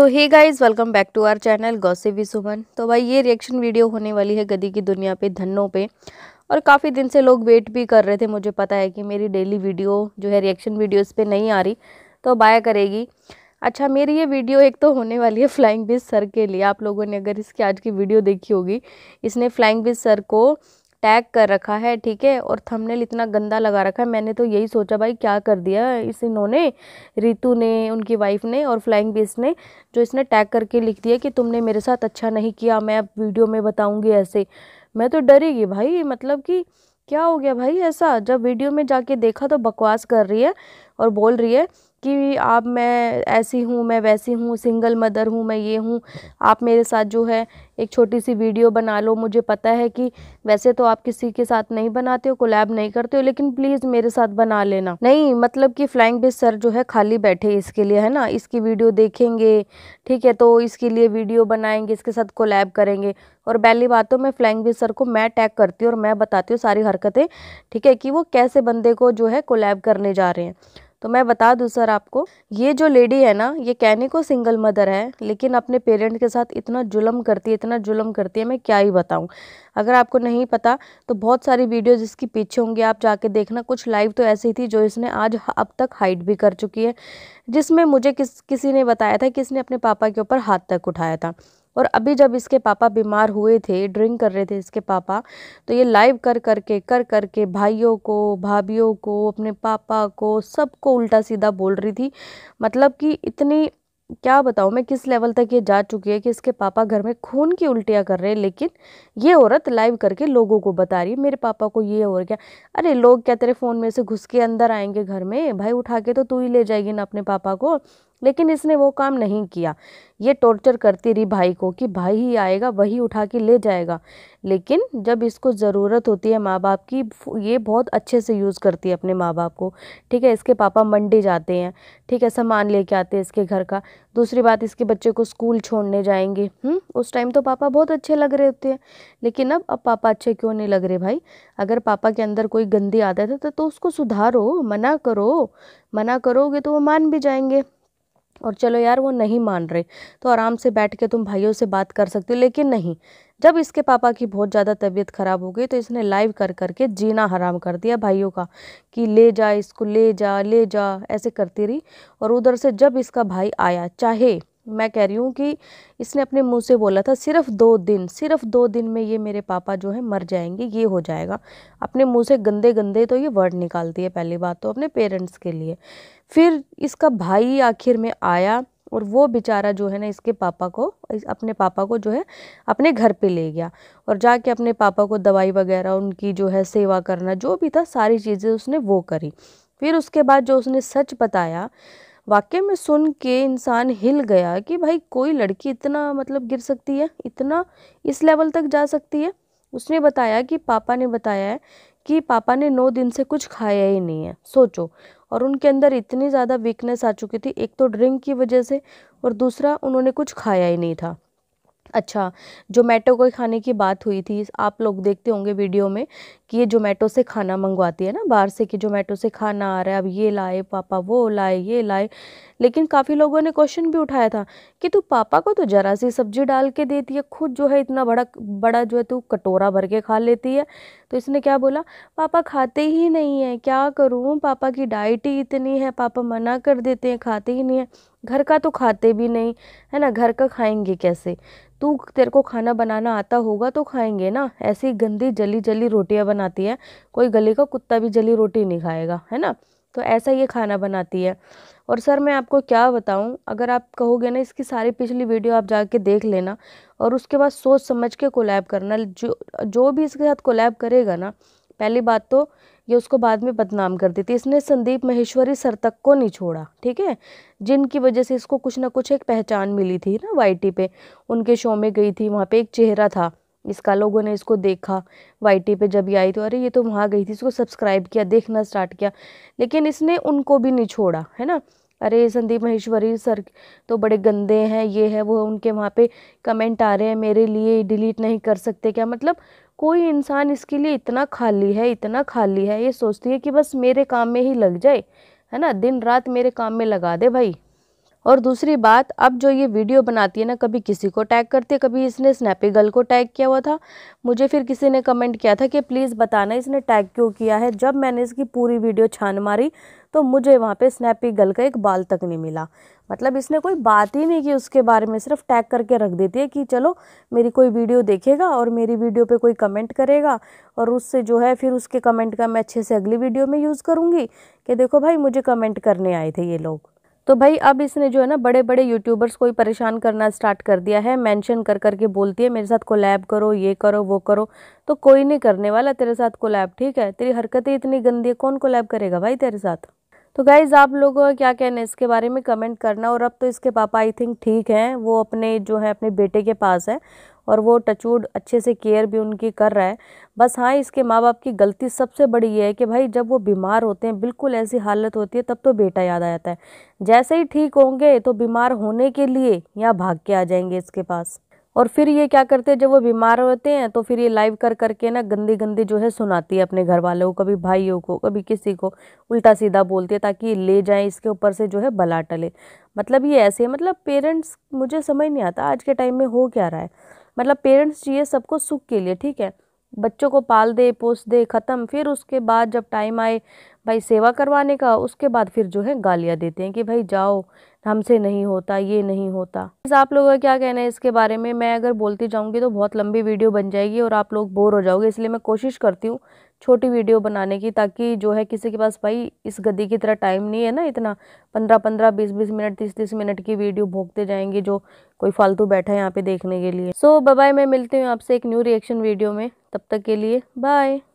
तो hey guys welcome back to our channel गौसे वी सुमन तो भाई ये रिएक्शन वीडियो होने वाली है गदी की दुनिया पे धनों पे और काफ़ी दिन से लोग वेट भी कर रहे थे मुझे पता है कि मेरी डेली वीडियो जो है रिएक्शन वीडियोस पे नहीं आ रही तो बाय करेगी अच्छा मेरी ये वीडियो एक तो होने वाली है फ्लाइंग बिज सर के लिए आप लोगों ने अगर इसकी आज की वीडियो देखी होगी इसने फ्लाइंग बिज सर को टैग कर रखा है ठीक है और थंबनेल इतना गंदा लगा रखा है मैंने तो यही सोचा भाई क्या कर दिया इस इन्होंने रितु ने उनकी वाइफ ने और फ्लाइंग बेस ने जो इसने टैग करके लिख दिया कि तुमने मेरे साथ अच्छा नहीं किया मैं अब वीडियो में बताऊँगी ऐसे मैं तो डरेगी भाई मतलब कि क्या हो गया भाई ऐसा जब वीडियो में जाके देखा तो बकवास कर रही है और बोल रही है कि आप मैं ऐसी हूँ मैं वैसी हूँ सिंगल मदर हूँ मैं ये हूँ आप मेरे साथ जो है एक छोटी सी वीडियो बना लो मुझे पता है कि वैसे तो आप किसी के साथ नहीं बनाते हो कोलैब नहीं करते हो लेकिन प्लीज़ मेरे साथ बना लेना नहीं मतलब कि फ्लाइंग बिज सर जो है खाली बैठे इसके लिए है ना इसकी वीडियो देखेंगे ठीक है तो इसके लिए वीडियो बनाएंगे इसके साथ कोलैब करेंगे और पहली बात तो मैं फ्लाइंग बिज सर को मैं टैग करती हूँ और मैं बताती हूँ सारी हरकतें ठीक है कि वो कैसे बंदे को जो है कोलैब करने जा रहे हैं तो मैं बता दूँ सर आपको ये जो लेडी है ना ये कहने को सिंगल मदर है लेकिन अपने पेरेंट के साथ इतना जुल्म करती है इतना जुलम करती है मैं क्या ही बताऊँ अगर आपको नहीं पता तो बहुत सारी वीडियोज़ इसकी पीछे होंगी आप जाके देखना कुछ लाइव तो ऐसी थी जो इसने आज अब तक हाइट भी कर चुकी है जिसमें मुझे किस किसी ने बताया था कि इसने अपने पापा के ऊपर हाथ तक उठाया था और अभी जब इसके पापा बीमार हुए थे ड्रिंक कर रहे थे इसके पापा तो ये लाइव कर कर के कर कर के भाइयों को भाभीियों को अपने पापा को सबको उल्टा सीधा बोल रही थी मतलब कि इतनी क्या बताऊँ मैं किस लेवल तक ये जा चुकी है कि इसके पापा घर में खून की उल्टियाँ कर रहे हैं लेकिन ये औरत लाइव करके लोगों को बता रही है मेरे पापा को ये और क्या अरे लोग क्या तेरे फ़ोन में से घुस के अंदर आएंगे घर में भाई उठा के तो तू ही ले जाएगी ना अपने पापा को लेकिन इसने वो काम नहीं किया ये टॉर्चर करती रही भाई को कि भाई ही आएगा वही उठा के ले जाएगा लेकिन जब इसको ज़रूरत होती है माँ बाप की ये बहुत अच्छे से यूज़ करती है अपने माँ बाप को ठीक है इसके पापा मंडी जाते हैं ठीक है सामान लेके आते हैं इसके घर का दूसरी बात इसके बच्चे को स्कूल छोड़ने जाएंगे हुँ? हम्म, उस टाइम तो पापा बहुत अच्छे लग रहे होते हैं लेकिन अब अब पापा अच्छे क्यों नहीं लग रहे भाई अगर पापा के अंदर कोई गंदी आदत है तो, तो उसको सुधारो मना करो मना करोगे तो वो मान भी जाएंगे और चलो यार वो नहीं मान रहे तो आराम से बैठ के तुम भाइयों से बात कर सकते हो लेकिन नहीं जब इसके पापा की बहुत ज़्यादा तबीयत ख़राब हो गई तो इसने लाइव कर करके जीना हराम कर दिया भाइयों का कि ले जा इसको ले जा ले जा ऐसे करती रही और उधर से जब इसका भाई आया चाहे मैं कह रही हूँ कि इसने अपने मुंह से बोला था सिर्फ दो दिन सिर्फ दो दिन में ये मेरे पापा जो है मर जाएंगे ये हो जाएगा अपने मुंह से गंदे गंदे तो ये वर्ड निकालती है पहली बात तो अपने पेरेंट्स के लिए फिर इसका भाई आखिर में आया और वो बेचारा जो है ना इसके पापा को अपने पापा को जो है अपने घर पे ले गया और जाके अपने पापा को दवाई वगैरह उनकी जो है सेवा करना जो भी था सारी चीज़ें उसने वो करी फिर उसके बाद जो उसने सच बताया वाक्य में सुन के इंसान हिल गया कि भाई कोई लड़की इतना मतलब गिर सकती है इतना इस लेवल तक जा सकती है उसने बताया कि पापा ने बताया है कि पापा ने नौ दिन से कुछ खाया ही नहीं है सोचो और उनके अंदर इतनी ज़्यादा वीकनेस आ चुकी थी एक तो ड्रिंक की वजह से और दूसरा उन्होंने कुछ खाया ही नहीं था अच्छा जोमेटो को खाने की बात हुई थी आप लोग देखते होंगे वीडियो में कि ये जोमेटो से खाना मंगवाती है ना बाहर से कि जोमेटो से खाना आ रहा है अब ये लाए पापा वो लाए ये लाए लेकिन काफ़ी लोगों ने क्वेश्चन भी उठाया था कि तू पापा को तो ज़रा सी सब्ज़ी डाल के देती है खुद जो है इतना बड़ा बड़ा जो है तू कटोरा भर के खा लेती है तो इसने क्या बोला पापा खाते ही नहीं है क्या करूँ पापा की डाइट ही इतनी है पापा मना कर देते हैं खाते ही नहीं है घर का तो खाते भी नहीं है ना घर का खाएंगे कैसे तू तेरे को खाना बनाना आता होगा तो खाएंगे ना ऐसी गंदी जली जली रोटियाँ बनाती है कोई गली का कुत्ता भी जली रोटी नहीं खाएगा है ना तो ऐसा ये खाना बनाती है और सर मैं आपको क्या बताऊं अगर आप कहोगे ना इसकी सारी पिछली वीडियो आप जाके देख लेना और उसके बाद सोच समझ के कोलैब करना जो जो भी इसके साथ कोलैब करेगा ना पहली बात तो ये उसको बाद में बदनाम कर देती इसने संदीप महेश्वरी सरतक को नहीं छोड़ा ठीक है जिनकी वजह से इसको कुछ ना कुछ एक पहचान मिली थी ना वाईटी पे उनके शो में गई थी वहाँ पे एक चेहरा था इसका लोगों ने इसको देखा वाईटी पे जब ये आई तो अरे ये तो वहाँ गई थी इसको सब्सक्राइब किया देखना स्टार्ट किया लेकिन इसने उनको भी नहीं छोड़ा है ना अरे संदीप महेश्वरी सर तो बड़े गंदे हैं ये है वो उनके वहाँ पे कमेंट आ रहे हैं मेरे लिए डिलीट नहीं कर सकते क्या मतलब कोई इंसान इसके लिए इतना खाली है इतना खाली है ये सोचती है कि बस मेरे काम में ही लग जाए है ना दिन रात मेरे काम में लगा दे भाई और दूसरी बात अब जो ये वीडियो बनाती है ना कभी किसी को टैग करती है कभी इसने स्नैपी गर्ल को टैग किया हुआ था मुझे फिर किसी ने कमेंट किया था कि प्लीज़ बताना इसने टैग क्यों किया है जब मैंने इसकी पूरी वीडियो छान मारी तो मुझे वहाँ पे स्नैपी गर्ल का एक बाल तक नहीं मिला मतलब इसने कोई बात ही नहीं की उसके बारे में सिर्फ टैग करके रख देती है कि चलो मेरी कोई वीडियो देखेगा और मेरी वीडियो पे कोई कमेंट करेगा और उससे जो है फिर उसके कमेंट का मैं अच्छे से अगली वीडियो में यूज़ करूँगी कि देखो भाई मुझे कमेंट करने आए थे ये लोग तो भाई अब इसने जो है ना बड़े बड़े यूट्यूबर्स को ही परेशान करना स्टार्ट कर दिया है मेंशन कर करके बोलती है मेरे साथ कोलैब करो ये करो वो करो तो कोई नहीं करने वाला तेरे साथ कोलैब ठीक है तेरी हरकतें इतनी गंदी है कौन कोलैब करेगा भाई तेरे साथ तो गाइज़ आप लोगों का क्या कहना है इसके बारे में कमेंट करना और अब तो इसके पापा आई थिंक ठीक हैं वो अपने जो है अपने बेटे के पास है और वो टचूड अच्छे से केयर भी उनकी कर रहा है बस हाँ इसके माँ बाप की गलती सबसे बड़ी ये है कि भाई जब वो बीमार होते हैं बिल्कुल ऐसी हालत होती है तब तो बेटा याद आ जाता है जैसे ही ठीक होंगे तो बीमार होने के लिए यहाँ भाग के आ जाएंगे इसके पास और फिर ये क्या करते हैं जब वो बीमार होते हैं तो फिर ये लाइव कर करके ना गंदी गंदी जो है सुनाती है अपने घर वालों को कभी भाइयों को कभी किसी को उल्टा सीधा बोलती है ताकि ले जाएं इसके ऊपर से जो है बला टले मतलब ये ऐसे है मतलब पेरेंट्स मुझे समझ नहीं आता आज के टाइम में हो क्या रहा है मतलब पेरेंट्स चाहिए सबको सुख के लिए ठीक है बच्चों को पाल दे पोस दे ख़त्म फिर उसके बाद जब टाइम आए भाई सेवा करवाने का उसके बाद फिर जो है गालियाँ देते हैं कि भाई जाओ हमसे नहीं होता ये नहीं होता बस आप लोगों का क्या कहना है इसके बारे में मैं अगर बोलती जाऊँगी तो बहुत लंबी वीडियो बन जाएगी और आप लोग बोर हो जाओगे इसलिए मैं कोशिश करती हूँ छोटी वीडियो बनाने की ताकि जो है किसी के पास भाई इस गद्दी की तरह टाइम नहीं है ना इतना पंद्रह पंद्रह बीस बीस मिनट तीस तीस मिनट की वीडियो भोगते जाएंगे जो कोई फालतू बैठा है यहाँ पे देखने के लिए सो so, बाय मैं मिलती हूँ आपसे एक न्यू रिएक्शन वीडियो में तब तक के लिए बाय